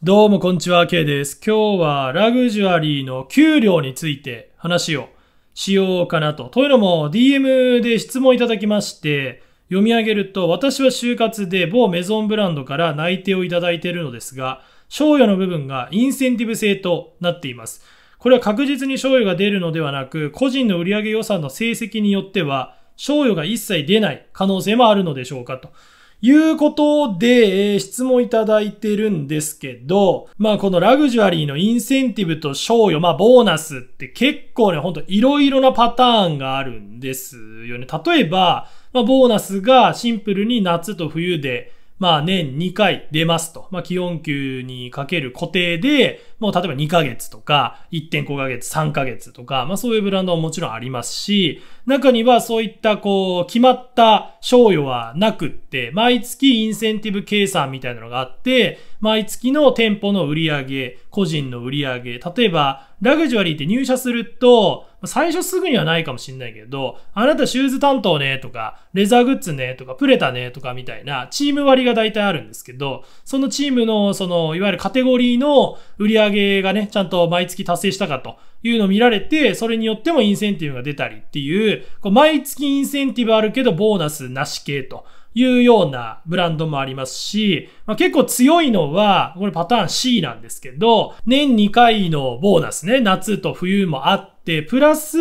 どうもこんにちは、K です。今日はラグジュアリーの給料について話をしようかなと。というのも DM で質問いただきまして、読み上げると、私は就活で某メゾンブランドから内定をいただいているのですが、賞与の部分がインセンティブ制となっています。これは確実に賞与が出るのではなく、個人の売上予算の成績によっては、賞与が一切出ない可能性もあるのでしょうかと。いうことで、えー、質問いただいてるんですけど、まあこのラグジュアリーのインセンティブと賞与、まあボーナスって結構ね、ほんといろいろなパターンがあるんですよね。例えば、まあボーナスがシンプルに夏と冬でまあ年2回出ますと。まあ基本給にかける固定で、もう例えば2ヶ月とか、1.5ヶ月、3ヶ月とか、まあそういうブランドももちろんありますし、中にはそういったこう、決まった賞与はなくって、毎月インセンティブ計算みたいなのがあって、毎月の店舗の売り上げ、個人の売り上げ、例えば、ラグジュアリーって入社すると、最初すぐにはないかもしんないけど、あなたシューズ担当ねとか、レザーグッズねとか、プレタねとかみたいなチーム割が大体あるんですけど、そのチームのその、いわゆるカテゴリーの売り上げがね、ちゃんと毎月達成したかというのを見られて、それによってもインセンティブが出たりっていう、こう毎月インセンティブあるけどボーナスなし系というようなブランドもありますし、まあ、結構強いのは、これパターン C なんですけど、年2回のボーナスね、夏と冬もあって、プラス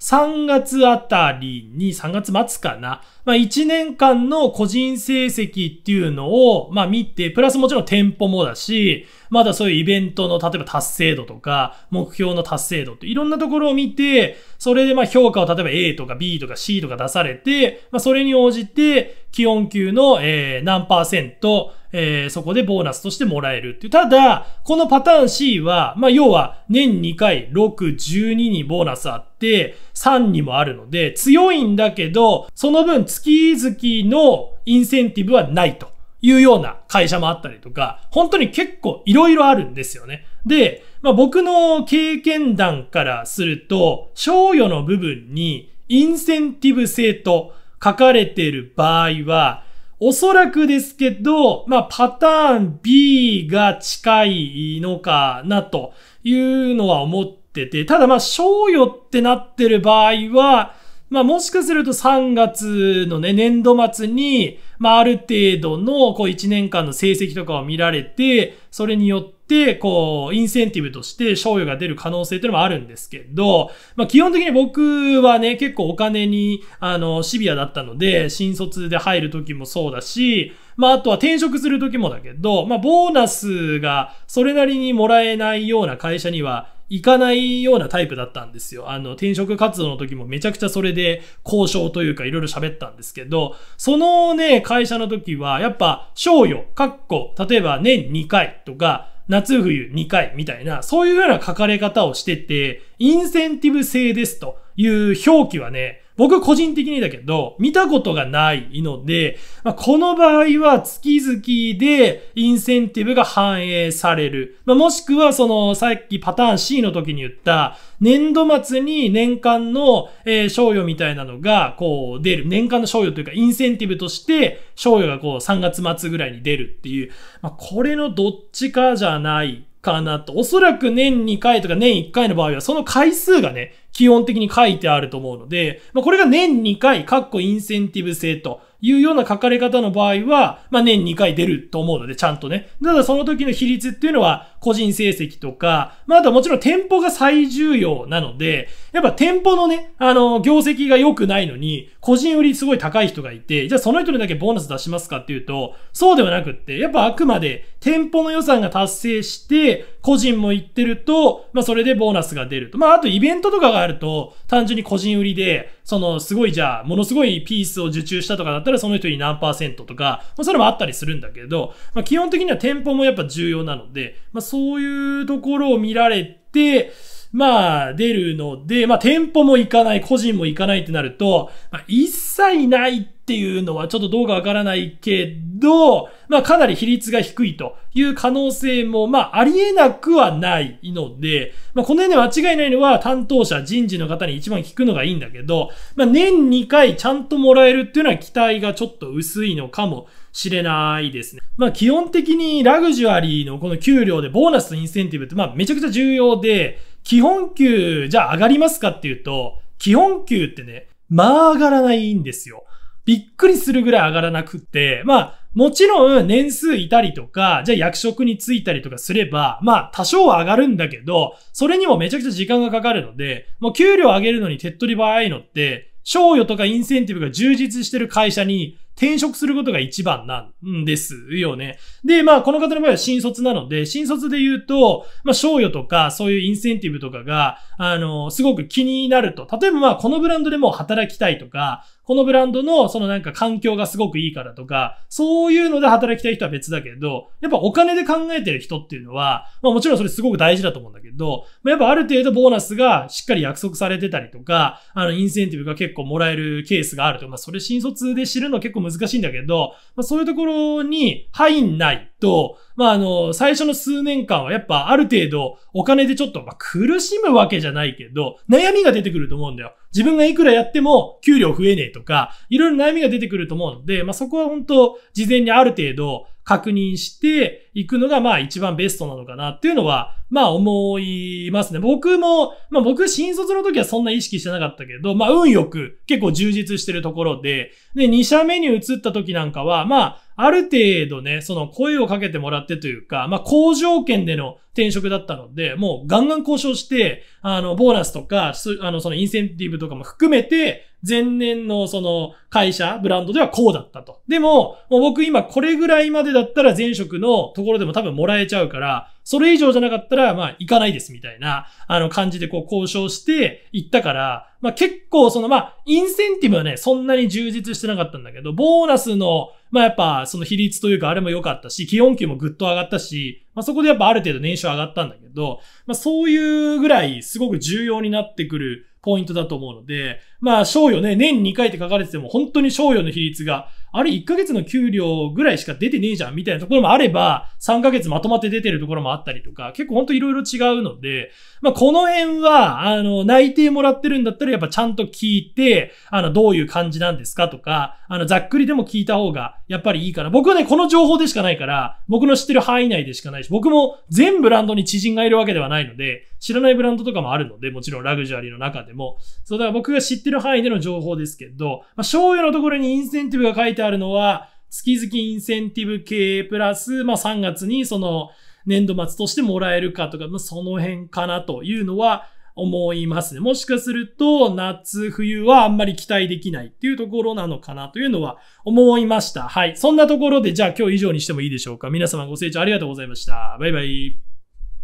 3月あたりに、3月末かな、まあ、1年間の個人成績っていうのを、まあ、見て、プラスもちろん店舗もだし、まだそういうイベントの、例えば達成度とか、目標の達成度っていろんなところを見て、それでまあ評価を例えば A とか B とか C とか出されて、まあ、それに応じて、基本級の、えー、何パーセント、えー、そこでボーナスとしてもらえるっていう。ただ、このパターン C は、まあ、要は、年2回、6、12にボーナスあって、3にもあるので、強いんだけど、その分、月々のインセンティブはないというような会社もあったりとか、本当に結構いろいろあるんですよね。で、まあ、僕の経験談からすると、賞与の部分に、インセンティブ性と、書かれている場合は、おそらくですけど、まあ、パターン B が近いのかなというのは思ってて、ただまあ、賞与ってなってる場合は、まあもしかすると3月のね、年度末に、まあある程度のこう1年間の成績とかを見られて、それによって、こう、インセンティブとして賞与が出る可能性っていうのもあるんですけど、まあ基本的に僕はね、結構お金に、あの、シビアだったので、新卒で入る時もそうだし、まああとは転職する時もだけど、まあボーナスがそれなりにもらえないような会社には、行かないようなタイプだったんですよ。あの、転職活動の時もめちゃくちゃそれで交渉というかいろいろ喋ったんですけど、そのね、会社の時は、やっぱ、賞与、かっこ、例えば年2回とか、夏冬2回みたいな、そういうような書かれ方をしてて、インセンティブ制ですという表記はね、僕個人的にだけど、見たことがないので、まあ、この場合は月々でインセンティブが反映される。まあ、もしくはその、さっきパターン C の時に言った、年度末に年間の、え賞与みたいなのが、こう、出る。年間の賞与というか、インセンティブとして、賞与がこう、3月末ぐらいに出るっていう。まあ、これのどっちかじゃないかなと。おそらく年2回とか年1回の場合は、その回数がね、基本的に書いてあると思うので、まあ、これが年2回、カッコインセンティブ制というような書かれ方の場合は、まあ年2回出ると思うので、ちゃんとね。ただその時の比率っていうのは、個人成績とか、まああとはもちろん店舗が最重要なので、やっぱ店舗のね、あの、業績が良くないのに、個人売りすごい高い人がいて、じゃあその人にだけボーナス出しますかっていうと、そうではなくって、やっぱあくまで店舗の予算が達成して、個人も行ってると、まあそれでボーナスが出ると。まああとイベントとかがあると、単純に個人売りで、そのすごいじゃあ、ものすごいピースを受注したとかだったらその人に何パーセントとか、まあそれもあったりするんだけど、まあ基本的には店舗もやっぱ重要なので、まあそういうところを見られて、まあ、出るので、まあ、店舗も行かない、個人も行かないってなると、まあ、一切ないっていうのはちょっとどうかわからないけど、まあかなり比率が低いという可能性も、まあありえなくはないので、まあこの辺で間違いないのは担当者、人事の方に一番聞くのがいいんだけど、まあ年2回ちゃんともらえるっていうのは期待がちょっと薄いのかもしれないですね。まあ基本的にラグジュアリーのこの給料でボーナスとインセンティブってまあめちゃくちゃ重要で、基本給じゃあ上がりますかっていうと、基本給ってね、まあ上がらないんですよ。びっくりするぐらい上がらなくって、まあ、もちろん年数いたりとか、じゃあ役職に就いたりとかすれば、まあ多少は上がるんだけど、それにもめちゃくちゃ時間がかかるので、もう給料上げるのに手っ取り早いのって、賞与とかインセンティブが充実してる会社に転職することが一番なんですよね。で、まあ、この方の場合は新卒なので、新卒で言うと、まあ、賞与とか、そういうインセンティブとかが、あの、すごく気になると。例えばまあ、このブランドでも働きたいとか、このブランドのそのなんか環境がすごくいいからとか、そういうので働きたい人は別だけど、やっぱお金で考えてる人っていうのは、まあもちろんそれすごく大事だと思うんだけど、まあ、やっぱある程度ボーナスがしっかり約束されてたりとか、あの、インセンティブが結構もらえるケースがあると、まあそれ新卒で知るの結構難しいんだけど、まあそういうところに入んないと、まあ、あの、最初の数年間はやっぱある程度お金でちょっと、まあ、苦しむわけじゃないけど、悩みが出てくると思うんだよ。自分がいくらやっても給料増えねえとか、いろいろ悩みが出てくると思うので、まあ、そこは本当、事前にある程度確認していくのが、まあ、一番ベストなのかなっていうのは、まあ、思いますね。僕も、まあ、僕、新卒の時はそんな意識してなかったけど、まあ、運よく結構充実してるところで、で、2社目に移った時なんかは、まあ、ある程度ね、その声をかけてもらってというか、まあ、好条件での転職だったので、もうガンガン交渉して、あの、ボーナスとか、あの、そのインセンティブとかも含めて、前年のその会社、ブランドではこうだったと。でも、もう僕今これぐらいまでだったら前職のところでも多分もらえちゃうから、それ以上じゃなかったら、まあ、行かないですみたいな、あの、感じでこう交渉して行ったから、まあ、結構その、まあ、インセンティブはね、そんなに充実してなかったんだけど、ボーナスの、まあやっぱその比率というかあれも良かったし、気温給もぐっと上がったし、まあそこでやっぱある程度年収上がったんだけど、まあそういうぐらいすごく重要になってくるポイントだと思うので、まあ賞与ね、年2回って書かれてても本当に賞与の比率があれ1ヶ月の給料ぐらいしか出てねえじゃんみたいなところもあれば、3ヶ月まとまって出てるところもあったりとか、結構ほんといろいろ違うので、まあ、この辺は、あの、内定もらってるんだったらやっぱちゃんと聞いて、あの、どういう感じなんですかとか、あの、ざっくりでも聞いた方がやっぱりいいかな。僕はね、この情報でしかないから、僕の知ってる範囲内でしかないし、僕も全ブランドに知人がいるわけではないので、知らないブランドとかもあるので、もちろんラグジュアリーの中でも。そう、だから僕が知ってる範囲での情報ですけど、まあ、賞与のところにインセンティブが書いてあるのは、月々インセンティブ系プラス、まあ3月にその年度末としてもらえるかとか、まあその辺かなというのは思いますね。もしかすると夏、冬はあんまり期待できないっていうところなのかなというのは思いました。はい。そんなところでじゃあ今日以上にしてもいいでしょうか。皆様ご清聴ありがとうございました。バイバイ。